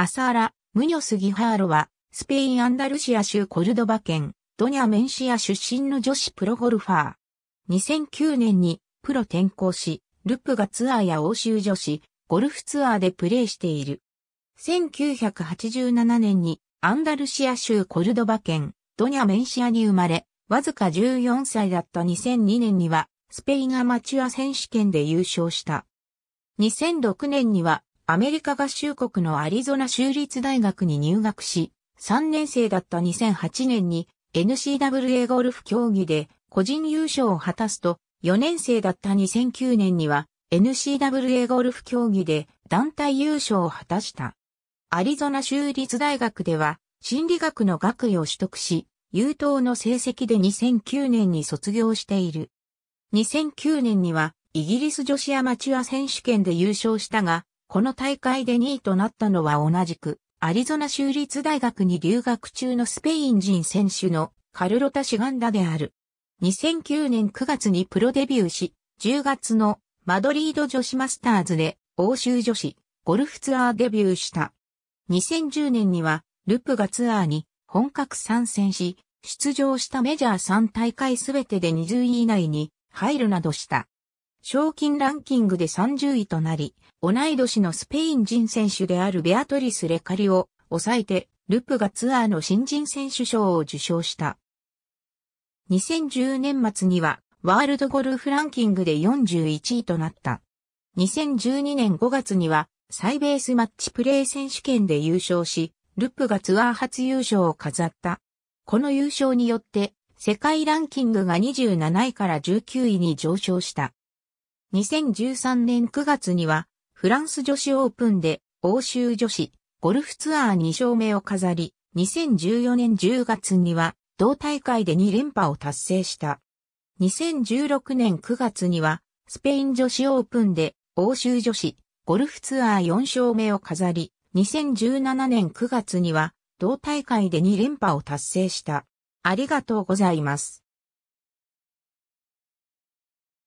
アサーラ・ムニョス・ギハーロは、スペイン・アンダルシア州コルドバ県、ドニャ・メンシア出身の女子プロゴルファー。2009年にプロ転向し、ルプがツアーや欧州女子、ゴルフツアーでプレーしている。1987年にアンダルシア州コルドバ県、ドニャ・メンシアに生まれ、わずか14歳だった2002年には、スペインアマチュア選手権で優勝した。2006年には、アメリカ合衆国のアリゾナ州立大学に入学し、3年生だった2008年に n c w a ゴルフ競技で個人優勝を果たすと、4年生だった2009年には n c w a ゴルフ競技で団体優勝を果たした。アリゾナ州立大学では心理学の学位を取得し、優等の成績で2009年に卒業している。2009年にはイギリス女子アマチュア選手権で優勝したが、この大会で2位となったのは同じく、アリゾナ州立大学に留学中のスペイン人選手のカルロタ・シガンダである。2009年9月にプロデビューし、10月のマドリード女子マスターズで欧州女子ゴルフツアーデビューした。2010年にはルプがツアーに本格参戦し、出場したメジャー3大会すべてで20位以内に入るなどした。賞金ランキングで30位となり、同い年のスペイン人選手であるベアトリス・レカリを抑えて、ルプがツアーの新人選手賞を受賞した。2010年末には、ワールドゴルフランキングで41位となった。2012年5月には、サイベースマッチプレー選手権で優勝し、ルップがツアー初優勝を飾った。この優勝によって、世界ランキングが27位から19位に上昇した。2013年9月には、フランス女子オープンで、欧州女子、ゴルフツアー2勝目を飾り、2014年10月には、同大会で2連覇を達成した。2016年9月には、スペイン女子オープンで、欧州女子、ゴルフツアー4勝目を飾り、2017年9月には、同大会で2連覇を達成した。ありがとうございます。